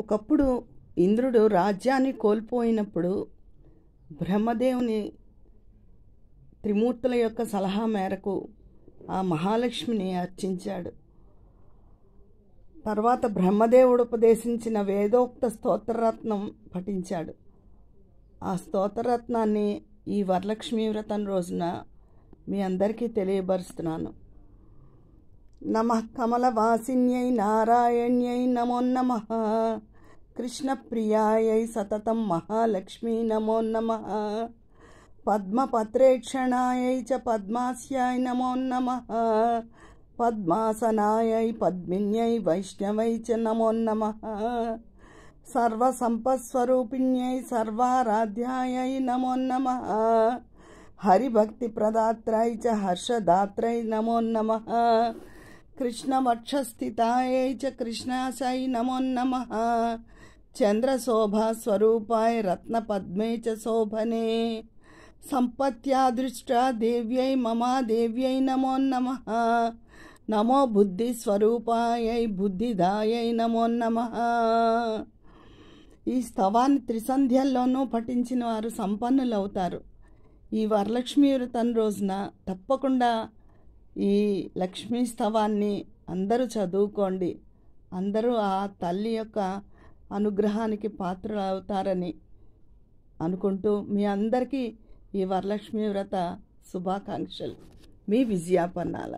ఒకప్పుడు ఇంద్రుడు రాజ్యాన్ని కోల్పోయినప్పుడు బ్రహ్మదేవుని త్రిమూర్తుల యొక్క సలహా మేరకు ఆ మహాలక్ష్మిని అర్చించాడు తర్వాత బ్రహ్మదేవుడు ఉపదేశించిన వేదోక్త స్తోత్రరత్నం పఠించాడు ఆ స్తోత్రరత్నాన్ని ఈ వరలక్ష్మీ వ్రతం రోజున మీ అందరికీ తెలియబరుస్తున్నాను नम कमलवासिन्यै नारायण्य नमो नम कृष्ण प्रियाय सतत महालक्ष्मी नमो नम पद्मपत्रेक्षणायै च पद्मास्याय नमो नम पद्मासनाय पद्मिन्यै वैष्णव च नमो नम सर्वसम्पत्स्वरूपिण्यै सर्वाराध्याय नमो नम हरिभक्तिप्रदात्रै च हर्षदात्र नमो नमः కృష్ణ వక్షస్థితాయే చ కృష్ణాశై నమో నమ చంద్రశోభాస్వరూపాయ రత్నపద్మే చ శోభనే సంపత్యా సంపత్యాదృష్ట దేవ్యై దేవ్యై నమో నమ నమో బుద్ధి బుద్ధిస్వరూపాయై బుద్ధిదాయై నమో నమ ఈ స్తవాన్ని త్రిసంధ్యల్లోనూ పఠించిన వారు సంపన్నులవుతారు ఈ వరలక్ష్మి వ్రతం రోజున తప్పకుండా ఈ లక్ష్మీ స్తవాన్ని అందరూ చదువుకోండి అందరూ ఆ తల్లి యొక్క అనుగ్రహానికి పాత్రలు అవుతారని అనుకుంటూ మీ అందరికీ ఈ వరలక్ష్మీ వ్రత శుభాకాంక్షలు మీ విజయాపన్నాల